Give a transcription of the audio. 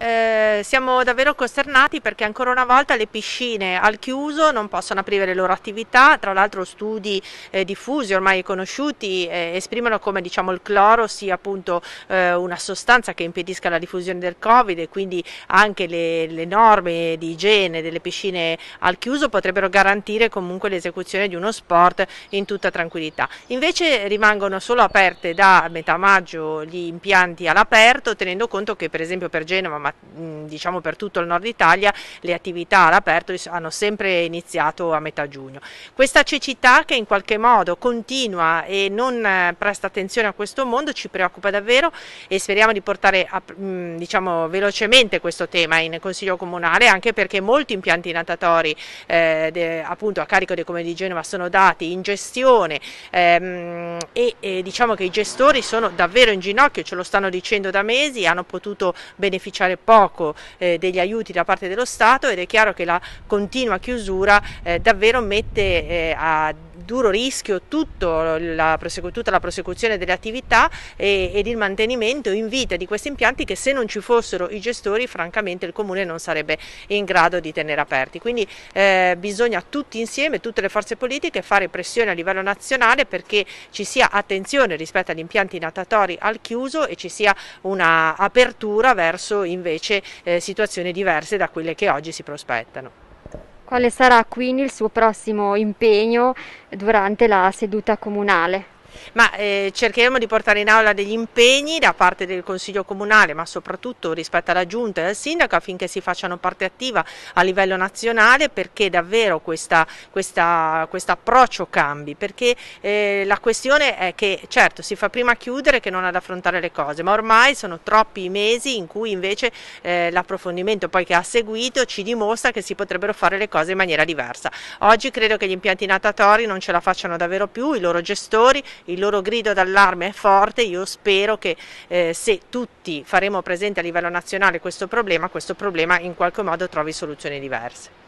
Eh, siamo davvero costernati perché ancora una volta le piscine al chiuso non possono aprire le loro attività, tra l'altro studi eh, diffusi ormai conosciuti eh, esprimono come diciamo, il cloro sia appunto eh, una sostanza che impedisca la diffusione del Covid e quindi anche le, le norme di igiene delle piscine al chiuso potrebbero garantire comunque l'esecuzione di uno sport in tutta tranquillità. Invece rimangono solo aperte da metà maggio gli impianti all'aperto tenendo conto che per esempio per Genova, ma diciamo per tutto il nord Italia le attività all'aperto hanno sempre iniziato a metà giugno. Questa cecità che in qualche modo continua e non eh, presta attenzione a questo mondo ci preoccupa davvero e speriamo di portare a, diciamo, velocemente questo tema in Consiglio Comunale anche perché molti impianti natatori eh, de, appunto a carico dei Comuni di Genova sono dati in gestione ehm, e, e diciamo che i gestori sono davvero in ginocchio, ce lo stanno dicendo da mesi, hanno potuto beneficiare poco eh, degli aiuti da parte dello Stato ed è chiaro che la continua chiusura eh, davvero mette eh, a duro rischio la tutta la prosecuzione delle attività e, ed il mantenimento in vita di questi impianti che se non ci fossero i gestori francamente il comune non sarebbe in grado di tenere aperti. Quindi eh, bisogna tutti insieme, tutte le forze politiche fare pressione a livello nazionale perché ci sia attenzione rispetto agli impianti natatori al chiuso e ci sia un'apertura verso invece eh, situazioni diverse da quelle che oggi si prospettano. Quale sarà quindi il suo prossimo impegno durante la seduta comunale? Ma eh, cercheremo di portare in aula degli impegni da parte del Consiglio Comunale, ma soprattutto rispetto alla Giunta e al Sindaco affinché si facciano parte attiva a livello nazionale perché davvero questo approccio cambi, perché eh, la questione è che certo si fa prima chiudere che non ad affrontare le cose, ma ormai sono troppi i mesi in cui invece eh, l'approfondimento poi che ha seguito ci dimostra che si potrebbero fare le cose in maniera diversa. Oggi credo che gli impianti natatori non ce la facciano davvero più, i loro gestori il loro grido d'allarme è forte, io spero che eh, se tutti faremo presente a livello nazionale questo problema, questo problema in qualche modo trovi soluzioni diverse.